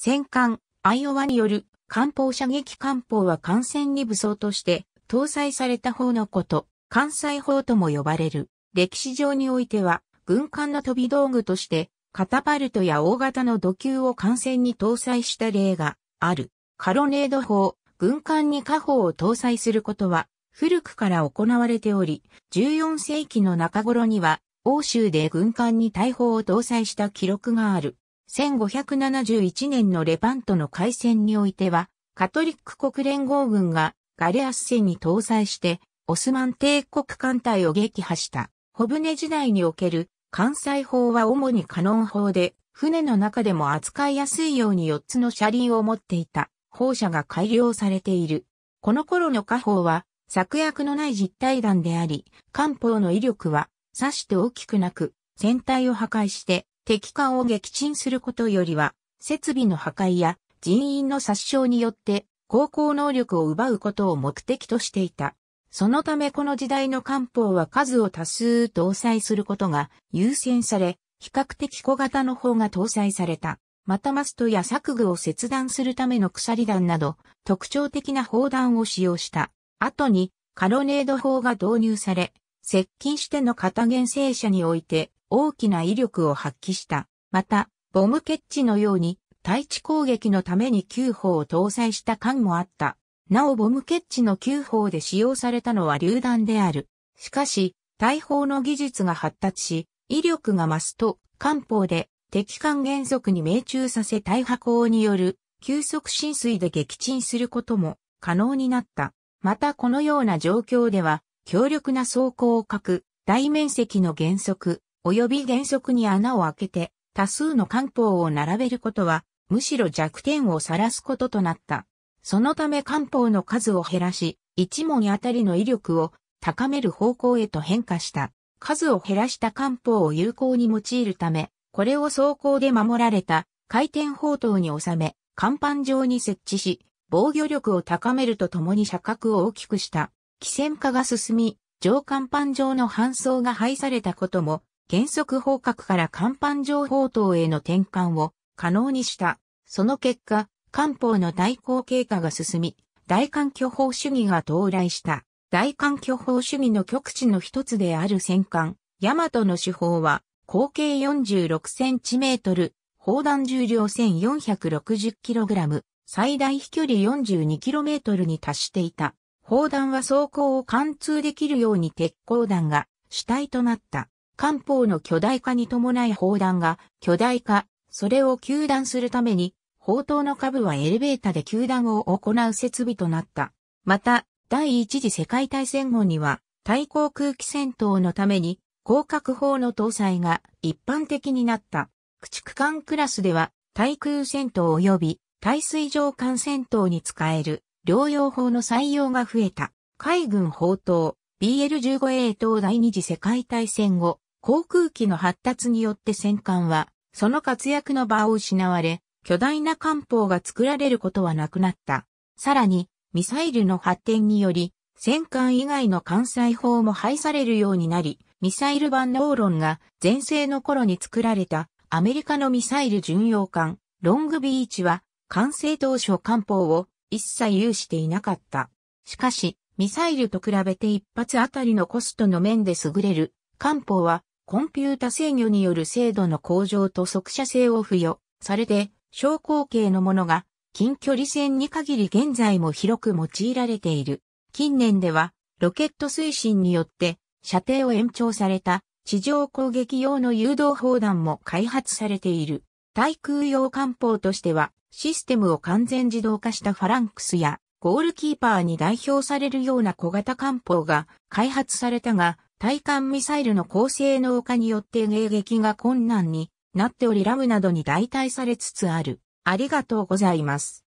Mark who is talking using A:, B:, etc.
A: 戦艦、アイオワによる艦砲射撃艦砲は艦船に武装として搭載された砲のこと、艦載砲とも呼ばれる。歴史上においては、軍艦の飛び道具として、カタパルトや大型の土球を艦船に搭載した例がある。カロネード砲、軍艦に火砲を搭載することは、古くから行われており、14世紀の中頃には、欧州で軍艦に大砲を搭載した記録がある。1571年のレパントの海戦においては、カトリック国連合軍がガレアス戦に搭載して、オスマン帝国艦隊を撃破した。小船時代における艦載砲は主にカノン砲で、船の中でも扱いやすいように4つの車輪を持っていた砲車が改良されている。この頃の火砲は策略のない実体弾であり、艦砲の威力はさして大きくなく、船体を破壊して敵艦を撃沈することよりは、設備の破壊や人員の殺傷によって航行能力を奪うことを目的としていた。そのためこの時代の艦砲は数を多数搭載することが優先され、比較的小型の方が搭載された。またマストや作具を切断するための鎖弾など特徴的な砲弾を使用した。後にカロネード砲が導入され、接近しての片原生車において大きな威力を発揮した。また、ボムケッチのように、対地攻撃のために9砲を搭載した艦もあった。なおボムケッチの9砲で使用されたのは榴弾である。しかし、大砲の技術が発達し、威力が増すと、艦砲で敵艦原則に命中させ大破砲による急速浸水で撃沈することも可能になった。またこのような状況では、強力な装甲を欠く大面積の原則、及び原則に穴を開けて多数の漢方を並べることは、むしろ弱点を晒すこととなった。そのため漢方の数を減らし、一問あたりの威力を高める方向へと変化した。数を減らした漢方を有効に用いるため、これを走行で守られた回転砲塔に収め、甲板上に設置し、防御力を高めるとともに射角を大きくした。汽船化が進み、上甲板上の搬送が廃されたことも、原則方角から甲板上方等への転換を可能にした。その結果、艦方の代行経過が進み、大環境法主義が到来した。大環境法主義の極地の一つである戦艦、ヤマトの手法は、口径4 6トル、砲弾重量1 4 6 0ラム、最大飛距離4 2トルに達していた。砲弾は装甲を貫通できるように鉄鋼弾が主体となった。官報の巨大化に伴い砲弾が巨大化、それを球団するために、砲塔の下部はエレベーターで球団を行う設備となった。また、第一次世界大戦後には、対抗空気戦闘のために、広角砲の搭載が一般的になった。駆逐艦クラスでは、対空戦闘及び対水上艦戦闘に使える療養法の採用が増えた。海軍砲塔、BL15A 等第二次世界大戦後、航空機の発達によって戦艦は、その活躍の場を失われ、巨大な艦砲が作られることはなくなった。さらに、ミサイルの発展により、戦艦以外の艦載砲も廃されるようになり、ミサイル版のオーロンが前世の頃に作られたアメリカのミサイル巡洋艦ロングビーチは完成当初艦砲を一切有していなかった。しかし、ミサイルと比べて一発あたりのコストの面で優れる艦砲はコンピュータ制御による精度の向上と速射性を付与されて、小口径のものが近距離戦に限り現在も広く用いられている。近年では、ロケット推進によって射程を延長された地上攻撃用の誘導砲弾も開発されている。対空用艦砲としては、システムを完全自動化したファランクスや、ゴールキーパーに代表されるような小型艦砲が開発されたが、対艦ミサイルの高性能化によって迎撃が困難になっておりラムなどに代替されつつある。ありがとうございます。